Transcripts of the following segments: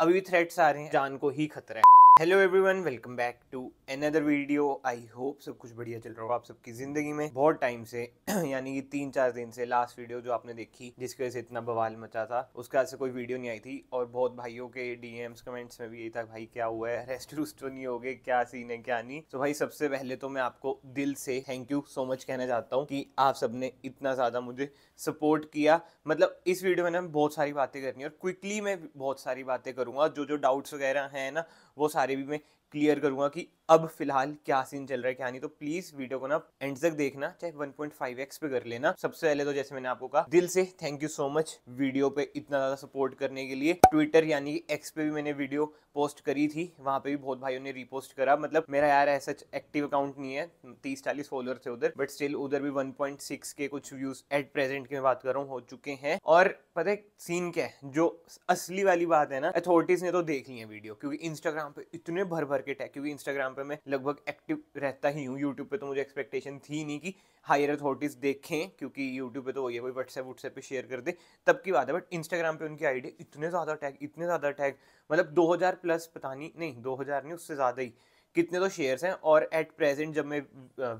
अभी भी थ्रेट्स आ रहे हैं जान को ही खतरा है hello everyone welcome back to another video I hope सब कुछ बढ़िया चल रहा होगा आप सबकी ज़िंदगी में बहुत टाइम से यानी कि तीन चार दिन से लास्ट वीडियो जो आपने देखी जिसकी वजह से इतना बवाल मचा था उसके बाद से कोई वीडियो नहीं आई थी और बहुत भाइयों के डीएम्स कमेंट्स में भी यही था भाई क्या हुआ है रेस्ट रूस्ट तो नहीं हो गए क्या सीन है क्या नहीं तो भाई सबसे पहले तो मैं आपको दिल से थैंक यू सो मच कहना चाहता हूँ कि आप सब ने इतना ज़्यादा मुझे सपोर्ट किया मतलब इस वीडियो में ना बहुत सारी बातें करनी है और क्विकली मैं बहुत सारी बातें करूँगा जो जो डाउट्स वगैरह हैं ना वो सारे अरेबी में क्लियर करूँगा कि अब फिलहाल क्या सीन चल रहा है क्या नहीं तो प्लीज़ वीडियो को ना एंड तक देखना चाहे 1.5x पे कर लेना सबसे पहले तो जैसे मैंने आपको कहा दिल से thank you so much video पे इतना ज़्यादा सपोर्ट करने के लिए ट्विटर यानी कि एक्स पे भी मैंने वीडियो पोस्ट करी थी वहाँ पे भी बहुत भाइयों ने रिपोस्ट करा मतलब मेरा यार ऐसा एक्टिव अकाउंट नहीं है तीस चालीस फॉलोअर थे उधर बट स्टिल उधर भी वन के कुछ व्यूज एट प्रेजेंट की मैं बात कर रहा हूँ हो चुके हैं और पता है सीन क्या है जो असली वाली बात है ना अथॉरिटीज ने तो देख ली है वीडियो क्योंकि इंस्टाग्राम पे इतने भर भर मार्केट है क्योंकि इंस्टाग्राम पे मैं लगभग एक्टिव रहता ही हूँ यूट्यूब पे तो मुझे एक्सपेक्टेशन थी नहीं कि हायर अथॉरिटीज़ देखें क्योंकि यूट्यूब पे तो वही है कोई व्हाट्सएप व्हाट्सएप पर शेयर कर दे तब की बात है बट इंस्टाग्राम पर उनकी आइडिया इतने ज़्यादा टैग इतने ज़्यादा टैग मतलब दो प्लस पता नहीं नहीं दो नहीं उससे ज़्यादा ही कितने तो शेयर्स हैं और एट प्रेजेंट जब मैं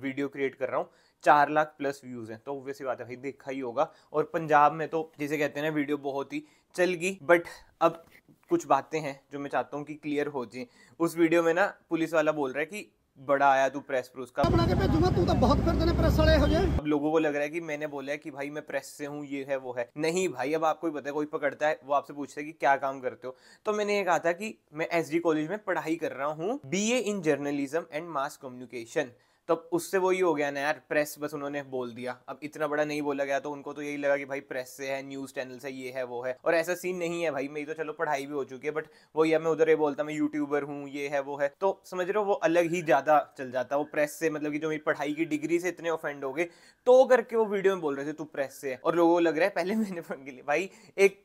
वीडियो क्रिएट कर रहा हूँ चार लाख प्लस व्यूज़ हैं तो ऑब्वियस बात है भाई देखा ही होगा और पंजाब में तो जिसे कहते हैं ना वीडियो बहुत ही चल गई बट अब कुछ बातें हैं जो मैं चाहता हूँ कि क्लियर हो जाए उस वीडियो में ना पुलिस वाला बोल रहा है कि बड़ा आया तू प्रेस प्रूस का बना के भेजूंगा तू तो बहुत कर देने प्रेस वाले हो जाए अब लोगों को लग रहा है कि मैंने बोला है कि भाई मैं प्रेस से हूँ ये है वो है नहीं भाई अब आपको ही पता है कोई पकड़ता है वो आपसे पूछता है कि क्या काम करते हो तो मैंने ये कहा था कि मैं एस कॉलेज में पढ़ाई कर रहा हूँ B in journalism and mass communication तब उससे वही हो गया ना यार प्रेस बस उन्होंने बोल दिया अब इतना बड़ा नहीं बोला गया तो उनको तो यही लगा कि भाई प्रेस से है न्यूज़ चैनल से ये है वो है और ऐसा सीन नहीं है भाई मेरी तो चलो पढ़ाई भी हो चुकी है बट वही है मैं उधर ये बोलता मैं यूट्यूबर हूँ ये है वो है तो समझ रहे हो वो अलग ही ज़्यादा चल जाता वो प्रेस से मतलब कि जो मेरी पढ़ाई की डिग्री से इतने ऑफेंड हो गए तो करके वो वीडियो में बोल रहे थे तू प्रेस से है और लोगों को लग रहा है पहले मैंने फोन के लिए भाई एक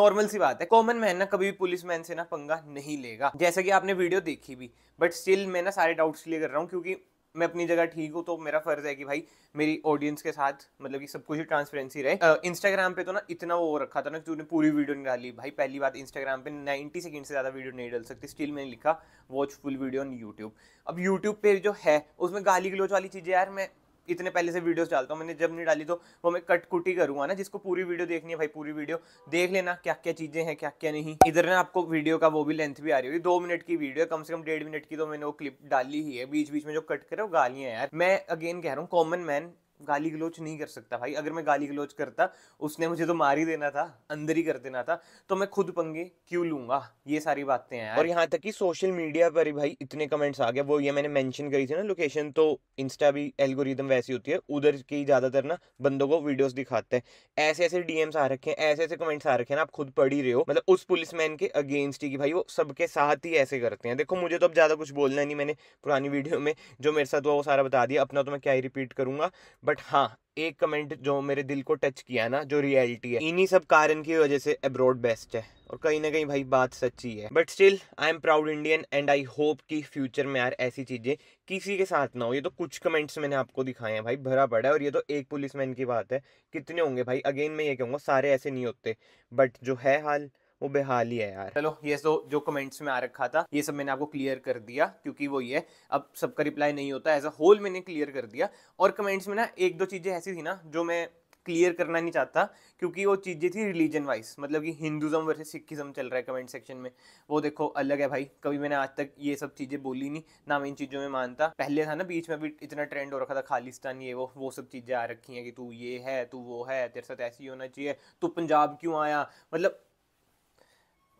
नॉर्मल सी बात है कॉमन मैन ना कभी भी पुलिस मैन से ना पंगा नहीं लेगा जैसा कि आपने वीडियो देखी भी बट स्टिल मैं ना सारे डाउट्स क्लियर कर रहा हूँ क्योंकि मैं अपनी जगह ठीक हूँ तो मेरा फर्ज है कि भाई मेरी ऑडियंस के साथ मतलब कि सब कुछ ट्रांसपेरेंसी रहे इंस्टाग्राम पे तो ना इतना वो रखा था ना तूने पूरी वीडियो नहीं डाली भाई पहली बात इंस्टाग्राम पे 90 सेकंड से ज़्यादा वीडियो नहीं डाल सकती स्टिल मैंने लिखा watch full video on YouTube अब यूट्यूब पे जो है उसमें गाली गलोच वाली चीज़ें यार मैं इतने पहले से वीडियोस डालता हूँ मैंने जब नहीं डाली तो वो मैं कट कुटी करूँगा ना जिसको पूरी वीडियो देखनी है भाई पूरी वीडियो देख लेना क्या क्या चीज़ें हैं क्या क्या नहीं इधर ना आपको वीडियो का वो भी लेंथ भी आ रही होगी दो मिनट की वीडियो कम से कम डेढ़ मिनट की तो मैंने वो क्लिप डाली ही है बीच बीच में जो कट करे वो गालियाँ यार मैं अगेन कह रहा हूँ कॉमन मैन गाली गलोच नहीं कर सकता भाई अगर मैं गाली गलोच करता उसने मुझे तो मार ही देना था अंदर ही कर देना था तो मैं खुद पंगे क्यों लूंगा ये सारी बातें हैं और यहाँ तक कि सोशल मीडिया पर ही भाई इतने कमेंट्स आ गए वो ये मैंने मेंशन करी थी ना लोकेशन तो इंस्टा भी एल्गोरिदम वैसी होती है उधर की ज़्यादातर ना बंदों को वीडियोस दिखाते हैं ऐसे ऐसे डीएम्स आ रखे हैं ऐसे ऐसे कमेंट्स आ रखे हैं आप खुद पढ़ ही रहे हो मतलब उस पुलिस मैन के अगेंस्ट ही भाई वो सबके साथ ही ऐसे करते हैं देखो मुझे तो अब ज़्यादा कुछ बोलना नहीं मैंने पुरानी वीडियो में जो मेरे साथ हुआ वो सारा बता दिया अपना तो मैं क्या ही रिपीट करूंगा बट हाँ एक कमेंट जो मेरे दिल को टच किया ना जो रियलिटी है इन्हीं सब कारण की वजह से अब्रॉड बेस्ट है और कहीं ना कहीं भाई बात सच्ची है but still I am proud Indian and I hope कि फ्यूचर में यार ऐसी चीज़ें किसी के साथ ना हो ये तो कुछ कमेंट्स मैंने आपको दिखाए हैं भाई भरा पड़ा है और ये तो एक पुलिसमैन की बात है कितने होंगे भाई अगेन मैं ये कहूँगा सारे ऐसे नहीं होते बट जो है हाल वो बेहाल ही है यार चलो ये सो जो कमेंट्स में आ रखा था ये सब मैंने आपको क्लियर कर दिया क्योंकि वो ये अब सबका रिप्लाई नहीं होता एज अ होल मैंने क्लियर कर दिया और कमेंट्स में ना एक दो चीज़ें ऐसी थी ना जो मैं क्लियर करना नहीं चाहता क्योंकि वो चीज़ें थी रिलीजन वाइज मतलब कि हिंदुज़म वर्सेस सिखिज़म चल रहा है कमेंट सेक्शन में वो देखो अलग है भाई कभी मैंने आज तक ये सब चीज़ें बोली नहीं ना मैं इन चीज़ों में मानता पहले था ना बीच में भी इतना ट्रेंड हो रखा था खालिस्तान ये वो वो सब चीज़ें आ रखी हैं कि तू ये है तू वो है तेरे साथ ऐसी होना चाहिए तू पंजाब क्यों आया मतलब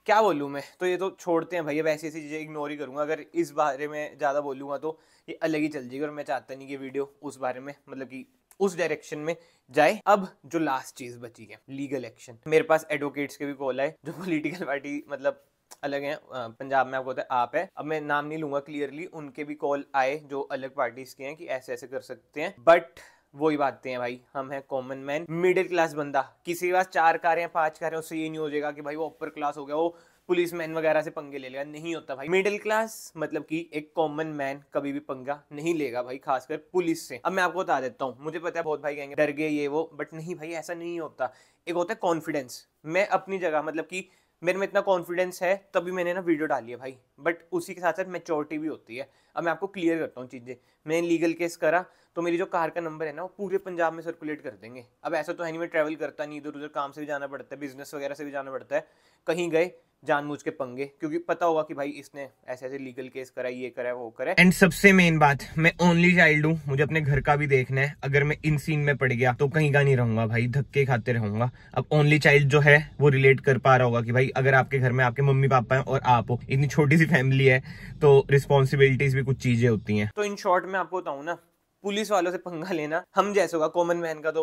क्या बोलूँ मैं तो ये तो छोड़ते हैं भैया वैसी ऐसी चीज़ें इग्नोर ही करूँगा अगर इस बारे में ज़्यादा बोलूँगा तो ये अलग ही चल जाएगी और मैं चाहता नहीं कि वीडियो उस बारे में मतलब कि उस डायरेक्शन में जाए अब जो लास्ट चीज़ बची है लीगल एक्शन मेरे पास एडवोकेट्स के भी कॉल आए जो पोलिटिकल पार्टी मतलब अलग हैं पंजाब में आपको होता है आप है अब मैं नाम नहीं लूंगा क्लियरली उनके भी कॉल आए जो अलग पार्टीज के हैं कि ऐसे ऐसे कर सकते हैं बट वही बातें हैं भाई हम हैं कॉमन मैन मिडिल क्लास बंदा किसी के पास चार कार है पांच है उससे ये नहीं हो जाएगा कि भाई वो अपर क्लास हो गया वो पुलिस मैन वगैरह से पंगे ले लेगा नहीं होता भाई मिडिल क्लास मतलब कि एक कॉमन मैन कभी भी पंगा नहीं लेगा भाई खासकर पुलिस से अब मैं आपको बता देता हूँ मुझे पता है बहुत भाई कहेंगे डर गए ये वो बट नहीं भाई ऐसा नहीं होता एक होता है कॉन्फिडेंस मैं अपनी जगह मतलब कि मेरे में इतना कॉन्फिडेंस है तभी मैंने ना वीडियो डाली है भाई बट उसी के साथ साथ मेचोरिटी भी होती है अब मैं आपको क्लियर करता हूँ चीज़ें मैंने लीगल केस करा तो मेरी जो कार का नंबर है ना वो पूरे पंजाब में सर्कुलेट कर देंगे अब ऐसा तो है नहीं मैं ट्रैवल करता नहीं इधर उधर काम से भी जाना पड़ता है बिजनेस वगैरह से भी जाना पड़ता है कहीं गए जानबूझ के पंगे क्योंकि पता होगा कि भाई इसने ऐसे ऐसे लीगल केस करा ये करा वो करा एंड सबसे मेन बात मैं ओनली चाइल्ड हूँ मुझे अपने घर का भी देखना है अगर मैं इन सीन में पड़ गया तो कहीं का नहीं रहूंगा भाई धक्के खाते रहूंगा अब ओनली चाइल्ड जो है वो रिलेट कर पा रहा होगा कि भाई अगर आपके घर में आपके मम्मी पापा है और आप हो इतनी छोटी सी फैमिली है तो रिस्पॉन्सिबिलिटीज भी कुछ चीजें होती है तो इन शॉर्ट में आपको बताऊँ ना पुलिस वालों से पंगा लेना हम जैसे होगा कॉमन मैन का तो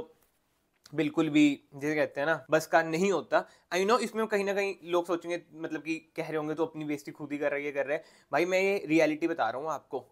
बिल्कुल भी जैसे कहते हैं ना बस का नहीं होता आई नो इसमें कहीं ना कहीं लोग सोचेंगे मतलब कि कह रहे होंगे तो अपनी बेस्ती खुद ही कर रहे ये कर रहे हैं भाई मैं ये रियलिटी बता रहा हूँ आपको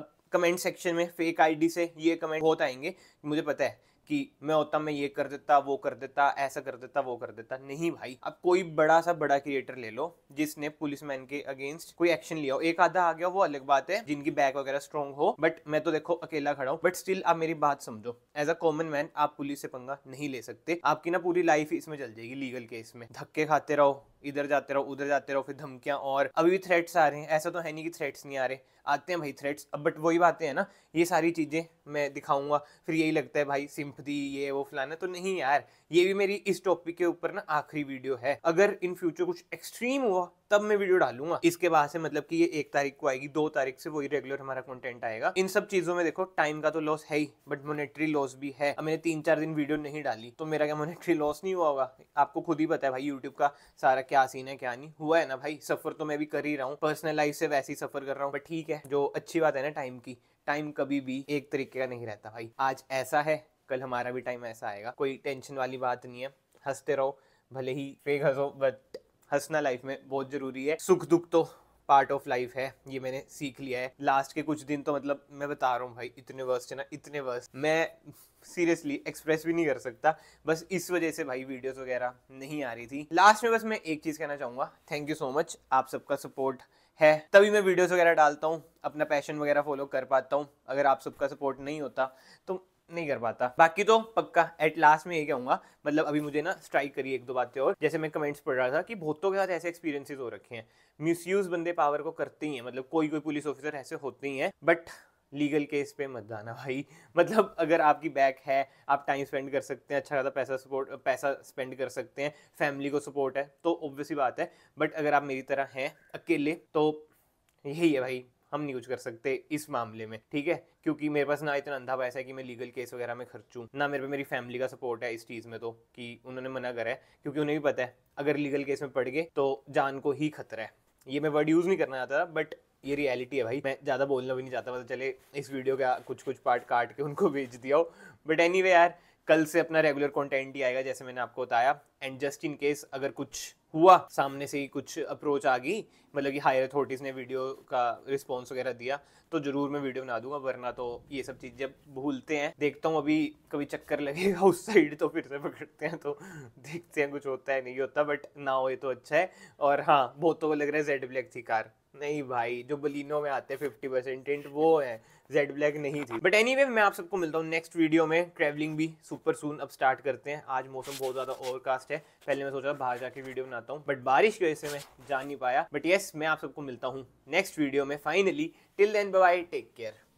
अब कमेंट सेक्शन में फेक आईडी से ये कमेंट बहुत आएंगे मुझे पता है कि मैं होता मैं ये कर देता वो कर देता ऐसा कर देता वो कर देता नहीं भाई अब कोई बड़ा सा बड़ा क्रिएटर ले लो जिसने पुलिस मैन के अगेंस्ट कोई एक्शन लिया हो एक आधा आ गया वो अलग बात है जिनकी बैक वगैरह स्ट्रॉन्ग हो बट मैं तो देखो अकेला खड़ा हूँ बट स्टिल आप मेरी बात समझो एज अ कॉमन मैन आप पुलिस से पंगा नहीं ले सकते आपकी ना पूरी लाइफ इसमें चल जाएगी लीगल केस में धक्के खाते रहो इधर जाते रहो उधर जाते रहो फिर धमकियाँ और अभी भी थ्रेट्स आ रहे हैं ऐसा तो है नहीं कि थ्रेट्स नहीं आ रहे आते हैं भाई थ्रेट्स अब बट वही बातें हैं ना ये सारी चीज़ें मैं दिखाऊंगा फिर यही लगता है भाई सिंपथी ये वो फलाना तो नहीं यार ये भी मेरी इस टॉपिक के ऊपर ना आखिरी वीडियो है अगर इन फ्यूचर कुछ एक्सट्रीम हुआ तब मैं वीडियो डालूंगा इसके बाद से मतलब कि ये एक तारीख को आएगी दो तारीख से वही रेगुलर हमारा कंटेंट आएगा इन सब चीजों में देखो टाइम का तो लॉस है ही बट मोनेटरी लॉस भी है मैंने तीन चार दिन वीडियो नहीं डाली तो मेरा क्या मोनेटरी लॉस नहीं हुआ होगा आपको खुद ही पता है भाई यूट्यूब का सारा क्या सीन है क्या नहीं हुआ है ना भाई सफर तो मैं भी कर ही रहा हूँ पर्सनल लाइफ से वैसे ही सफर कर रहा हूँ बट ठीक है जो अच्छी बात है ना टाइम की टाइम कभी भी एक तरीके का नहीं रहता भाई आज ऐसा है कल हमारा भी टाइम ऐसा आएगा कोई टेंशन वाली बात नहीं है हंसते रहो भले ही फेक हंसो बट हंसना लाइफ में बहुत ज़रूरी है सुख दुख तो पार्ट ऑफ लाइफ है ये मैंने सीख लिया है लास्ट के कुछ दिन तो मतलब मैं बता रहा हूँ भाई इतने वर्स्ट है ना इतने वर्स्ट मैं सीरियसली एक्सप्रेस भी नहीं कर सकता बस इस वजह से भाई वीडियोस वगैरह नहीं आ रही थी लास्ट में बस मैं एक चीज़ कहना चाहूँगा थैंक यू सो मच आप सबका सपोर्ट है तभी मैं वीडियोस वगैरह डालता हूँ अपना पैशन वगैरह फॉलो कर पाता हूँ अगर आप सबका सपोर्ट नहीं होता तो नहीं कर पाता बाकी तो पक्का एट लास्ट में ये कहूंगा मतलब अभी मुझे ना स्ट्राइक करी एक दो बातें और जैसे मैं कमेंट्स पढ़ रहा था कि बहुतों के साथ ऐसे एक्सपीरियंसेस हो रखे हैं मिस बंदे पावर को करते ही हैं मतलब कोई कोई पुलिस ऑफिसर ऐसे होते ही हैं बट लीगल केस पे मत जाना भाई मतलब अगर आपकी बैक है आप टाइम स्पेंड कर सकते हैं अच्छा खासा पैसा सपोर्ट पैसा स्पेंड कर सकते हैं फैमिली को सपोर्ट है तो ऑब्वियसली बात है बट अगर आप मेरी तरह हैं अकेले तो यही है भाई हम नहीं यूज कर सकते इस मामले में ठीक है क्योंकि मेरे पास ना इतना अंधा पैसा है कि मैं लीगल केस वगैरह में खर्चूँ ना मेरे पे मेरी फैमिली का सपोर्ट है इस चीज़ में तो कि उन्होंने मना करा है क्योंकि उन्हें भी पता है अगर लीगल केस में पड़ गए तो जान को ही खतरा है ये मैं वर्ड यूज़ नहीं करना चाहता था बट ये रियलिटी है भाई मैं ज़्यादा बोलना भी नहीं चाहता पता चले इस वीडियो का कुछ कुछ पार्ट काट के उनको भेज दिया हो बट एनी anyway यार कल से अपना रेगुलर कंटेंट ही आएगा जैसे मैंने आपको बताया एंड जस्ट इन केस अगर कुछ हुआ सामने से ही कुछ अप्रोच आ गई मतलब कि हायर अथॉरिटीज़ ने वीडियो का रिस्पॉन्स वगैरह दिया तो ज़रूर मैं वीडियो बना दूंगा वरना तो ये सब चीज़ जब भूलते हैं देखता हूँ अभी कभी चक्कर लगेगा उस साइड तो फिर से पकड़ते हैं तो देखते हैं कुछ होता है नहीं होता बट ना हो ये तो अच्छा है और हाँ बहुत तो लग रहा है जेड ब्लैक थी कार नहीं भाई जो बलिनो में आते हैं फिफ्टी परसेंट टेंट वो है जेड ब्लैक नहीं थी बट एनी anyway, मैं आप सबको मिलता हूँ नेक्स्ट वीडियो में ट्रैवलिंग भी सुपर सून अब स्टार्ट करते हैं आज मौसम बहुत ज़्यादा ओवरकास्ट है पहले मैं सोचा बाहर जाके वीडियो बनाता हूँ बट बारिश की वजह से मैं जा नहीं पाया बट येस मैं आप सबको मिलता हूँ नेक्स्ट वीडियो में finally till then bye take care